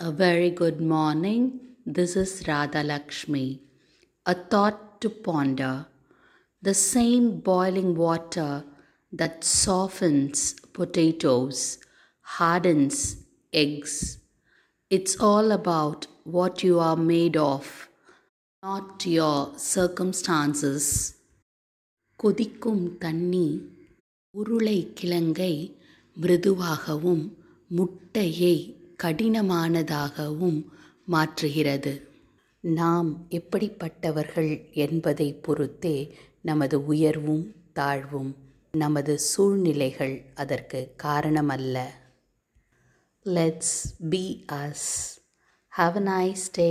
A very good morning. This is Radha Lakshmi. A thought to ponder. The same boiling water that softens potatoes hardens eggs. It's all about what you are made of, not your circumstances. கொதிக்கும் தண்ணி உருளை கிழங்கை மிருதுவாகவும் முட்டையை கடினமானதாகவும் மாற்றுகிறது நாம் எப்படிப்பட்டவர்கள் என்பதை பொறுத்தே நமது உயர்வும் தாழ்வும் நமது சூழ்நிலைகள் அதற்கு காரணமல்ல let's be us have nice day